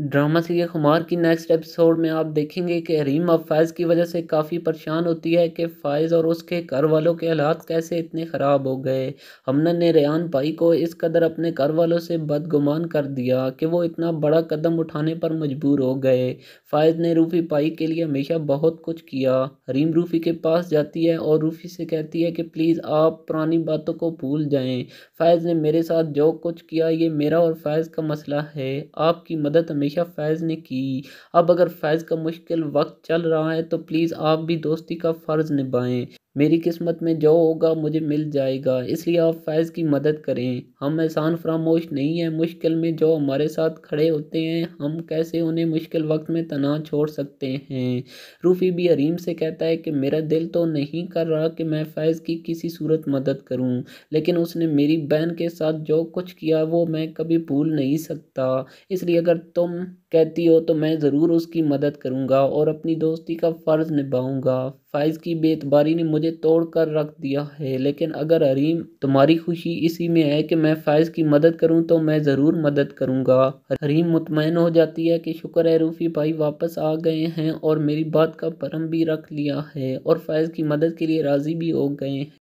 drama CA खुमार की next episode में आप देखेंगे कि हरीम अब फैज़ की वजह से काफ़ी परेशान होती है कि फायज़ और उसके घर वालों के हालात कैसे इतने ख़राब हो गए हमना ने रेहान भाई को इस कदर अपने घर वालों से बदगुमान कर दिया कि वो इतना बड़ा कदम उठाने पर मजबूर हो गए फायज़ ने रूफ़ी पाई के लिए हमेशा बहुत कुछ किया रीम रूफ़ी के पास जाती है और रूफ़ी से कहती है कि प्लीज़ आप पुरानी बातों को भूल जाएँ फ़ैज़ ने मेरे साथ जो कुछ किया ये मेरा और फैज़ का मसला है आपकी मदद हमें हमेशा फैज़ ने की अब अगर फैज़ का मुश्किल वक्त चल रहा है तो प्लीज़ आप भी दोस्ती का फ़र्ज़ निभाएं मेरी किस्मत में जो होगा मुझे मिल जाएगा इसलिए आप फैज़ की मदद करें हम एहसान फरामोश नहीं हैं मुश्किल में जो हमारे साथ खड़े होते हैं हम कैसे उन्हें मुश्किल वक्त में तना छोड़ सकते हैं रूफ़ी भी हरीम से कहता है कि मेरा दिल तो नहीं कर रहा कि मैं फैज़ की किसी सूरत मदद करूं लेकिन उसने मेरी बहन के साथ जो कुछ किया वो मैं कभी भूल नहीं सकता इसलिए अगर तुम कहती हो तो मैं ज़रूर उसकी मदद करूँगा और अपनी दोस्ती का फ़र्ज़ निभाऊँगा फाइज की बेतबारी ने मुझे तोड़ कर रख दिया है लेकिन अगर हरीम तुम्हारी खुशी इसी में है कि मैं फाइज की मदद करूं तो मैं ज़रूर मदद करूंगा हरीम मुतमिन हो जाती है कि शुक्र है रूफ़ी भाई वापस आ गए हैं और मेरी बात का परम भी रख लिया है और फाइज की मदद के लिए राज़ी भी हो गए हैं